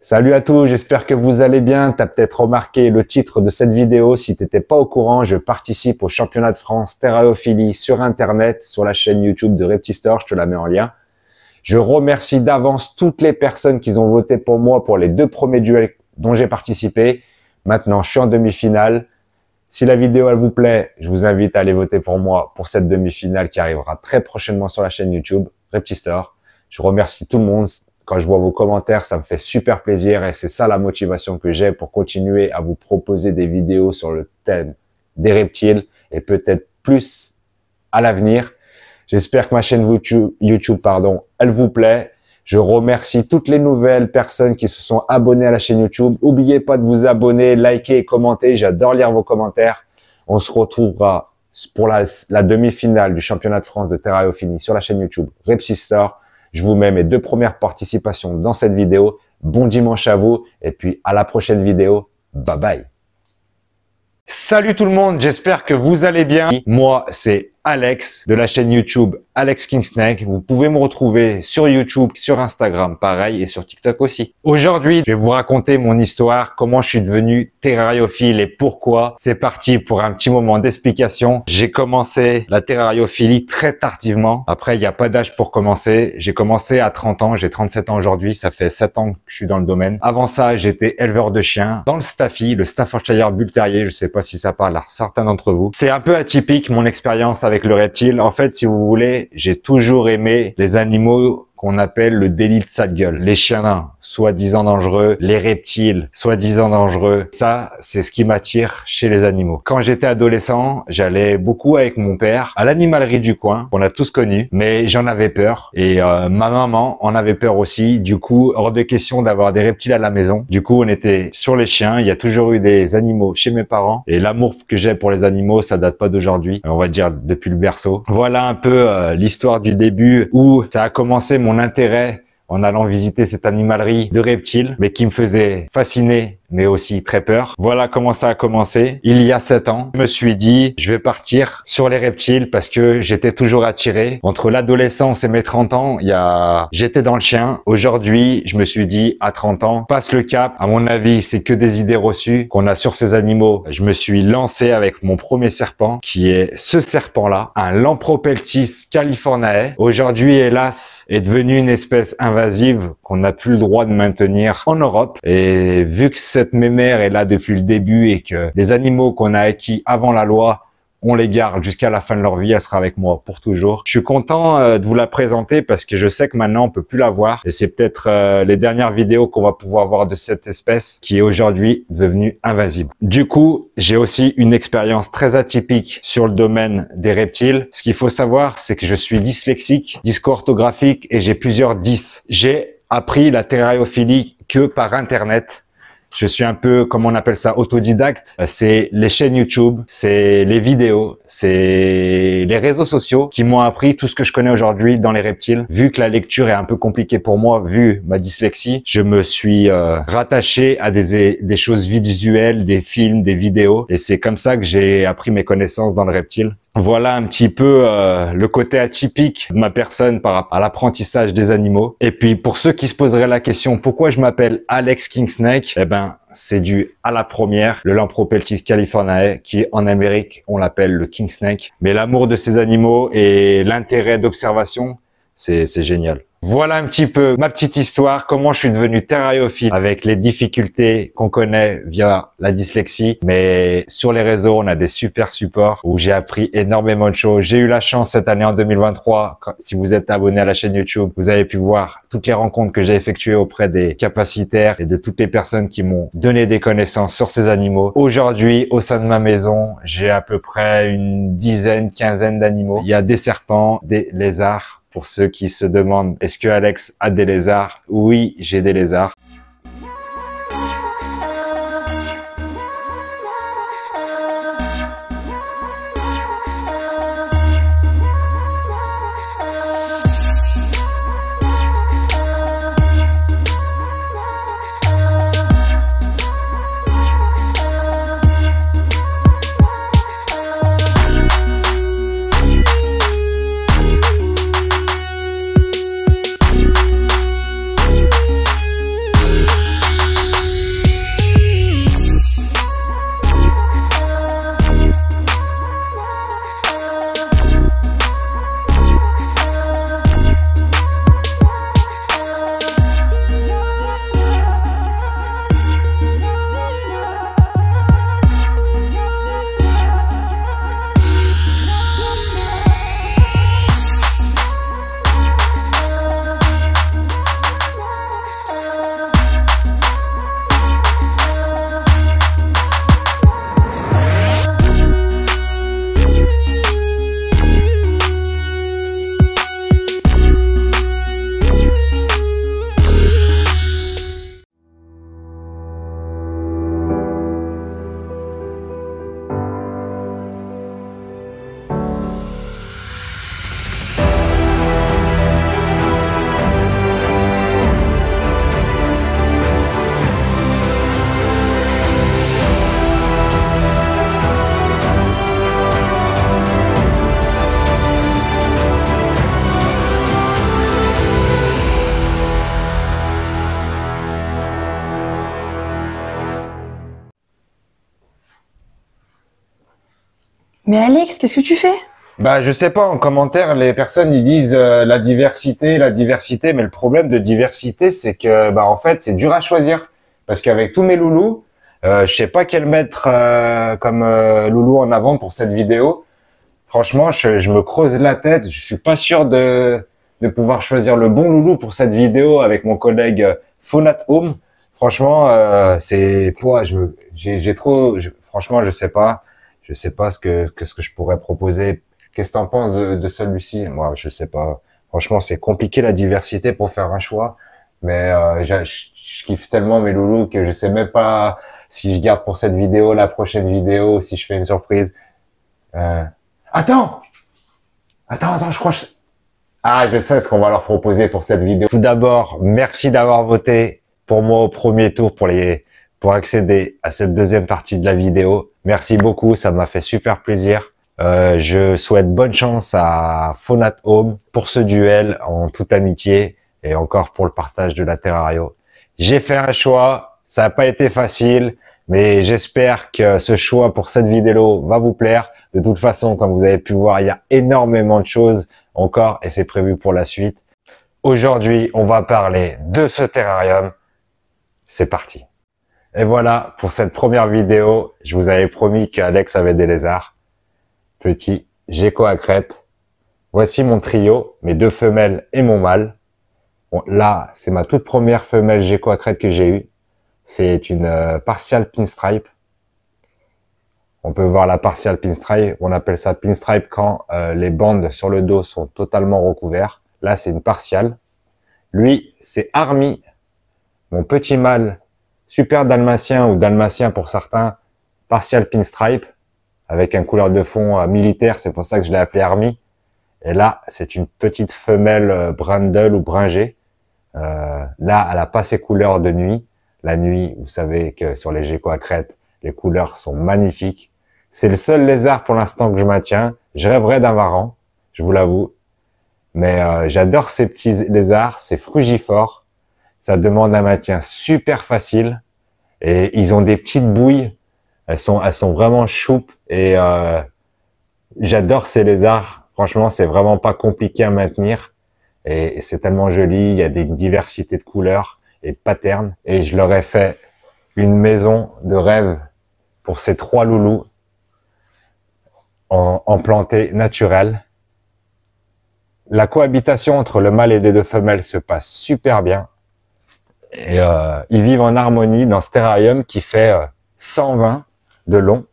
Salut à tous, j'espère que vous allez bien. Tu as peut-être remarqué le titre de cette vidéo. Si n'étais pas au courant, je participe au championnat de France Terraophilie sur Internet, sur la chaîne YouTube de Reptistore. Je te la mets en lien. Je remercie d'avance toutes les personnes qui ont voté pour moi pour les deux premiers duels dont j'ai participé. Maintenant, je suis en demi-finale. Si la vidéo, elle vous plaît, je vous invite à aller voter pour moi pour cette demi-finale qui arrivera très prochainement sur la chaîne YouTube Reptistore. Je remercie tout le monde. Quand je vois vos commentaires, ça me fait super plaisir et c'est ça la motivation que j'ai pour continuer à vous proposer des vidéos sur le thème des reptiles et peut-être plus à l'avenir. J'espère que ma chaîne YouTube, pardon, elle vous plaît. Je remercie toutes les nouvelles personnes qui se sont abonnées à la chaîne YouTube. N'oubliez pas de vous abonner, liker et commenter. J'adore lire vos commentaires. On se retrouvera pour la, demi-finale du championnat de France de Fini sur la chaîne YouTube Repsistor. Je vous mets mes deux premières participations dans cette vidéo. Bon dimanche à vous et puis à la prochaine vidéo. Bye bye. Salut tout le monde, j'espère que vous allez bien. Moi, c'est Alex de la chaîne YouTube Alex Kingsnake. Vous pouvez me retrouver sur YouTube, sur Instagram, pareil, et sur TikTok aussi. Aujourd'hui, je vais vous raconter mon histoire, comment je suis devenu terrariophile et pourquoi. C'est parti pour un petit moment d'explication. J'ai commencé la terrariophilie très tardivement. Après, il n'y a pas d'âge pour commencer. J'ai commencé à 30 ans, j'ai 37 ans aujourd'hui, ça fait 7 ans que je suis dans le domaine. Avant ça, j'étais éleveur de chiens dans le Staffy, le Staffordshire Bull Terrier. Je ne sais pas si ça parle à certains d'entre vous. C'est un peu atypique mon expérience avec le reptile. En fait, si vous voulez, j'ai toujours aimé les animaux qu'on appelle le délit de sale gueule. Les chiens, soi-disant dangereux, les reptiles, soi-disant dangereux. Ça, c'est ce qui m'attire chez les animaux. Quand j'étais adolescent, j'allais beaucoup avec mon père à l'animalerie du coin, On a tous connu, mais j'en avais peur. Et euh, ma maman en avait peur aussi. Du coup, hors de question d'avoir des reptiles à la maison. Du coup, on était sur les chiens. Il y a toujours eu des animaux chez mes parents. Et l'amour que j'ai pour les animaux, ça date pas d'aujourd'hui. On va dire depuis le berceau. Voilà un peu euh, l'histoire du début où ça a commencé mon mon intérêt en allant visiter cette animalerie de reptiles, mais qui me faisait fasciner, mais aussi très peur. Voilà comment ça a commencé. Il y a sept ans, je me suis dit, je vais partir sur les reptiles parce que j'étais toujours attiré. Entre l'adolescence et mes 30 ans, il y a, j'étais dans le chien. Aujourd'hui, je me suis dit, à 30 ans, passe le cap. À mon avis, c'est que des idées reçues qu'on a sur ces animaux. Je me suis lancé avec mon premier serpent, qui est ce serpent-là, un Lampropeltis californae. Aujourd'hui, hélas, est devenu une espèce invasive qu'on n'a plus le droit de maintenir en Europe. Et vu que cette mémère est là depuis le début et que les animaux qu'on a acquis avant la loi on les garde jusqu'à la fin de leur vie, elle sera avec moi pour toujours. Je suis content euh, de vous la présenter parce que je sais que maintenant on peut plus la voir et c'est peut-être euh, les dernières vidéos qu'on va pouvoir voir de cette espèce qui est aujourd'hui devenue invasible. Du coup, j'ai aussi une expérience très atypique sur le domaine des reptiles. Ce qu'il faut savoir, c'est que je suis dyslexique, dysco et j'ai plusieurs 10. J'ai appris la terrariophilie que par internet je suis un peu, comment on appelle ça, autodidacte. Euh, c'est les chaînes YouTube, c'est les vidéos, c'est les réseaux sociaux qui m'ont appris tout ce que je connais aujourd'hui dans les reptiles. Vu que la lecture est un peu compliquée pour moi, vu ma dyslexie, je me suis euh, rattaché à des, des choses visuelles, des films, des vidéos. Et c'est comme ça que j'ai appris mes connaissances dans le reptile. Voilà un petit peu euh, le côté atypique de ma personne par rapport à l'apprentissage des animaux. Et puis pour ceux qui se poseraient la question pourquoi je m'appelle Alex Kingsnake, eh ben c'est dû à la première, le Lampropeltis californiae, qui en Amérique on l'appelle le Kingsnake. Mais l'amour de ces animaux et l'intérêt d'observation, c'est génial. Voilà un petit peu ma petite histoire, comment je suis devenu terrariophile avec les difficultés qu'on connaît via la dyslexie. Mais sur les réseaux, on a des super supports où j'ai appris énormément de choses. J'ai eu la chance cette année en 2023, si vous êtes abonné à la chaîne YouTube, vous avez pu voir toutes les rencontres que j'ai effectuées auprès des capacitaires et de toutes les personnes qui m'ont donné des connaissances sur ces animaux. Aujourd'hui, au sein de ma maison, j'ai à peu près une dizaine, quinzaine d'animaux. Il y a des serpents, des lézards, pour ceux qui se demandent, est-ce que Alex a des lézards Oui, j'ai des lézards. Mais Alex, qu'est-ce que tu fais bah, je sais pas. En commentaire, les personnes ils disent euh, la diversité, la diversité. Mais le problème de diversité, c'est que bah en fait, c'est dur à choisir parce qu'avec tous mes loulous, euh, je sais pas quel mettre euh, comme loulou en avant pour cette vidéo. Franchement, je, me creuse la tête. Je suis pas sûr de de pouvoir choisir le bon loulou pour cette vidéo avec mon collègue Fonat Home. Franchement, c'est quoi Je j'ai trop. franchement, je sais pas. Je sais pas ce que, quest ce que je pourrais proposer. Qu'est-ce que tu en penses de, de celui-ci Moi, je sais pas. Franchement, c'est compliqué la diversité pour faire un choix. Mais euh, je, kiffe tellement mes loulous que je sais même pas si je garde pour cette vidéo la prochaine vidéo, si je fais une surprise. Euh... Attends, attends, attends, je crois. Que... Ah, je sais ce qu'on va leur proposer pour cette vidéo. Tout d'abord, merci d'avoir voté pour moi au premier tour pour les pour accéder à cette deuxième partie de la vidéo. Merci beaucoup, ça m'a fait super plaisir. Euh, je souhaite bonne chance à Fonat Home pour ce duel en toute amitié et encore pour le partage de la Terrario. J'ai fait un choix, ça n'a pas été facile, mais j'espère que ce choix pour cette vidéo va vous plaire. De toute façon, comme vous avez pu voir, il y a énormément de choses encore et c'est prévu pour la suite. Aujourd'hui, on va parler de ce terrarium. C'est parti et voilà pour cette première vidéo. Je vous avais promis qu'Alex avait des lézards. Petit gecko à crête. Voici mon trio, mes deux femelles et mon mâle. là, c'est ma toute première femelle gecko à crête que j'ai eue. C'est une euh, partial pinstripe. On peut voir la partial pinstripe. On appelle ça pinstripe quand euh, les bandes sur le dos sont totalement recouvertes. Là, c'est une partiale. Lui, c'est Army, mon petit mâle super dalmatien ou dalmatien pour certains, partial pinstripe, avec un couleur de fond euh, militaire, c'est pour ça que je l'ai appelé Army. Et là, c'est une petite femelle euh, brindle ou bringée. Euh, là, elle a pas ses couleurs de nuit. La nuit, vous savez que sur les geckos à crête, les couleurs sont magnifiques. C'est le seul lézard pour l'instant que je maintiens. Je rêverais d'un varan, je vous l'avoue. Mais j'adore ces petits lézards, c'est frugivore ça demande un maintien super facile et ils ont des petites bouilles. Elles sont, elles sont vraiment choupes et euh, j'adore ces lézards. Franchement, c'est vraiment pas compliqué à maintenir et, c'est tellement joli. Il y a des diversités de couleurs et de patterns et je leur ai fait une maison de rêve pour ces trois loulous en, en planté naturel. La cohabitation entre le mâle et les deux femelles se passe super bien. Et euh, ils vivent en harmonie dans ce terrarium qui fait 120 euh, de long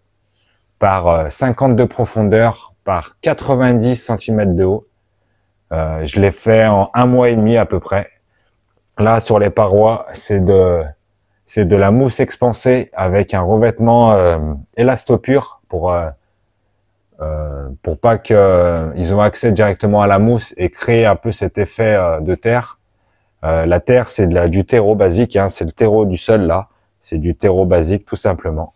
par 50 euh, de profondeur par 90 cm de haut. Euh, je l'ai fait en un mois et demi à peu près. Là, sur les parois, c'est de la mousse expansée avec un revêtement euh, élastopure pour euh, pour pas qu'ils ont accès directement à la mousse et créer un peu cet effet de terre. Euh, la terre, c'est du terreau basique, hein. c'est le terreau du sol là, c'est du terreau basique tout simplement,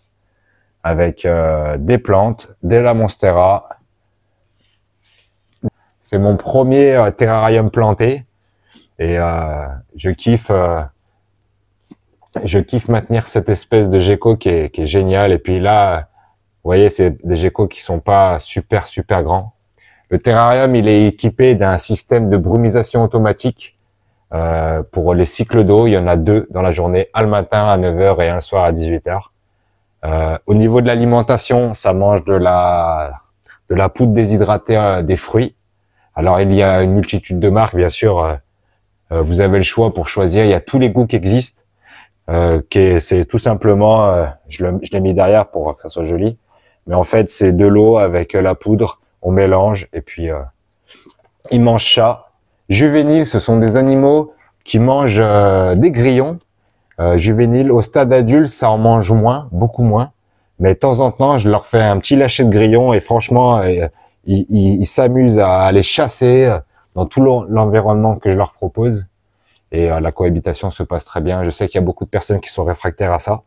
avec euh, des plantes, des la monstera. C'est mon premier euh, terrarium planté et je kiffe, je kiffe maintenir cette espèce de gecko qui est, qui géniale. Et puis là, vous voyez, c'est des geckos qui sont pas super super grands. Le terrarium, il est équipé d'un système de brumisation automatique euh, pour les cycles d'eau, il y en a deux dans la journée, un le matin à 9h et un soir à 18h. Euh, au niveau de l'alimentation, ça mange de la, de la poudre déshydratée euh, des fruits. Alors il y a une multitude de marques, bien sûr. Euh, vous avez le choix pour choisir. Il y a tous les goûts qui existent. qui c'est tout simplement, je l'ai mis derrière pour que ça soit joli. Mais en fait, c'est de l'eau avec la poudre. On mélange et puis il mange ça juvéniles, ce sont des animaux qui mangent euh, des grillons euh, Au stade adulte, ça en mange moins, beaucoup moins. Mais de temps en temps, je leur fais un petit lâcher de grillons et franchement, euh, ils s'amusent à aller chasser euh, dans tout l'environnement que je leur propose. Et la cohabitation se passe très bien. Je sais qu'il y a beaucoup de personnes qui sont réfractaires à ça.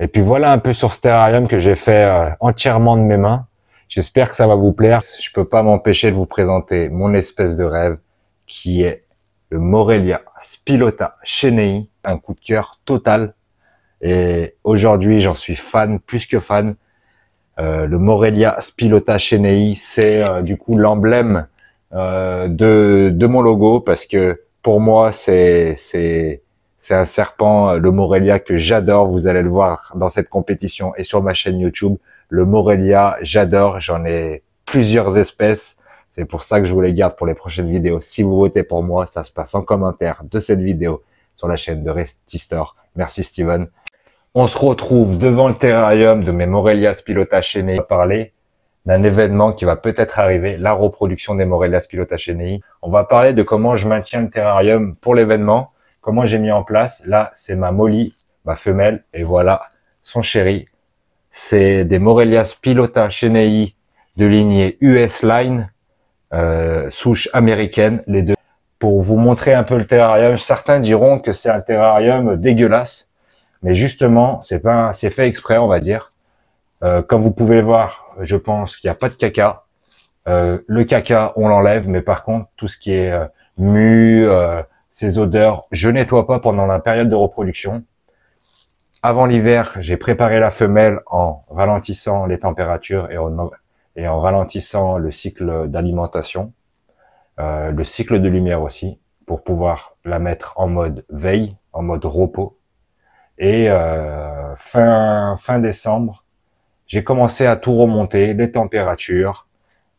Et puis voilà un peu sur ce terrarium que j'ai fait entièrement de mes mains. J'espère que ça va vous plaire. Je peux pas m'empêcher de vous présenter mon espèce de rêve qui est le Morelia Spilota Chenei, un coup de cœur total. Et aujourd'hui, j'en suis fan, plus que fan. Euh, le Morelia Spilota Chenei, c'est euh, du coup l'emblème euh, de, de mon logo parce que pour moi, c'est c'est c'est un serpent, le Morelia que j'adore. Vous allez le voir dans cette compétition et sur ma chaîne YouTube. Le Morelia, j'adore. J'en ai plusieurs espèces. C'est pour ça que je vous les garde pour les prochaines vidéos. Si vous votez pour moi, ça se passe en commentaire de cette vidéo sur la chaîne de Restistor. Merci Steven. On se retrouve devant le terrarium de mes Morelias pilota chenei. On va parler d'un événement qui va peut-être arriver, la reproduction des Morelias pilota chenei. On va parler de comment je maintiens le terrarium pour l'événement, comment j'ai mis en place. Là, c'est ma Molly, ma femelle, et voilà son chéri. C'est des Morelias pilota chenei de lignée US Line euh, souche américaine, les deux. Pour vous montrer un peu le terrarium, certains diront que c'est un terrarium dégueulasse, mais justement, c'est pas, c'est fait exprès, on va dire. Euh, comme vous pouvez le voir, je pense qu'il n'y a pas de caca. Euh, le caca, on l'enlève, mais par contre, tout ce qui est euh, mu, ces odeurs, je nettoie pas pendant la période de reproduction. Avant l'hiver, j'ai préparé la femelle en ralentissant les températures et en et en ralentissant le cycle d'alimentation, euh, le cycle de lumière aussi, pour pouvoir la mettre en mode veille, en mode repos. Et euh, fin, fin décembre, j'ai commencé à tout remonter, les températures,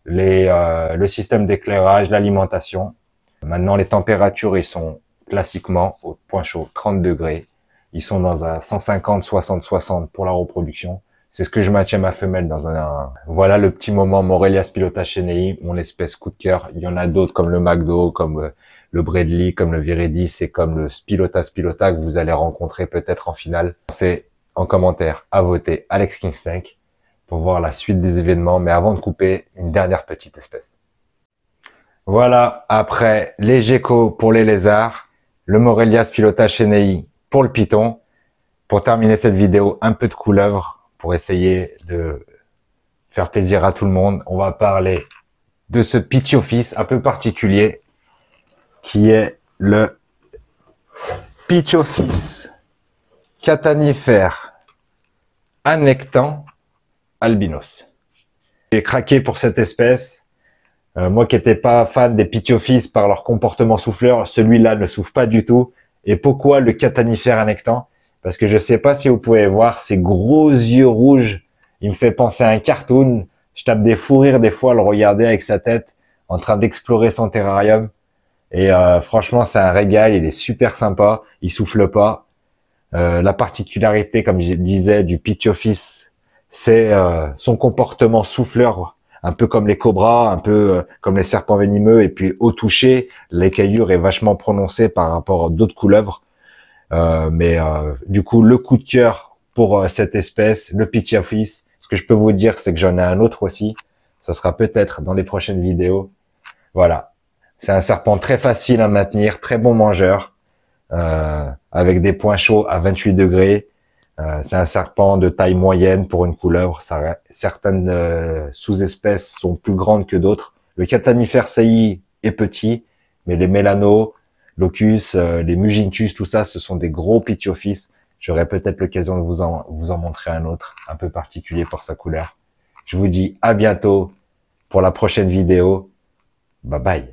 les, euh, le système d'éclairage, l'alimentation. Maintenant, les températures, ils sont classiquement au point chaud, 30 degrés. Ils sont dans un 150, 60, 60 pour la reproduction. C'est ce que je maintiens ma femelle dans un... Voilà le petit moment Morelia Spilota Chenei, mon espèce coup de cœur. Il y en a d'autres comme le McDo, comme euh, le Bradley, comme le Viridis et comme le Spilota Spilota que vous allez rencontrer peut-être en finale. C'est en commentaire à voter Alex Kingstank pour voir la suite des événements. Mais avant de couper, une dernière petite espèce. Voilà, après les geckos pour les lézards, le Morelia Spilota Chenei pour le python. Pour terminer cette vidéo, un peu de couleuvre pour essayer de faire plaisir à tout le monde. On va parler de ce pitch un peu particulier qui est le pitch office catanifère annectant albinos. J'ai craqué pour cette espèce. Euh, moi qui n'étais pas fan des pitch par leur comportement souffleur, celui-là ne souffle pas du tout. Et pourquoi le catanifère annectant parce que je sais pas si vous pouvez voir ses gros yeux rouges. Il me fait penser à un cartoon. Je tape des fous rires des fois à le regarder avec sa tête en train d'explorer son terrarium. Et euh, franchement, c'est un régal. Il est super sympa. Il souffle pas. Euh, la particularité, comme je disais, du pitch office, c'est euh, son comportement souffleur, un peu comme les cobras, un peu comme les serpents venimeux, et puis au toucher, l'écaillure est vachement prononcée par rapport à d'autres couleuvres. Euh, mais euh, du coup, le coup de cœur pour euh, cette espèce, le pitch office, ce que je peux vous dire, c'est que j'en ai un autre aussi. Ça sera peut-être dans les prochaines vidéos. Voilà. C'est un serpent très facile à maintenir, très bon mangeur, avec des points chauds à 28 degrés. c'est un serpent de taille moyenne pour une couleur. certaines sous-espèces sont plus grandes que d'autres. Le catanifère saillie est petit, mais les mélanos, Locus, euh, les Mugintus, tout ça, ce sont des gros pitch office. J'aurai peut-être l'occasion de vous en, vous en montrer un autre, un peu particulier pour sa couleur. Je vous dis à bientôt pour la prochaine vidéo. Bye bye.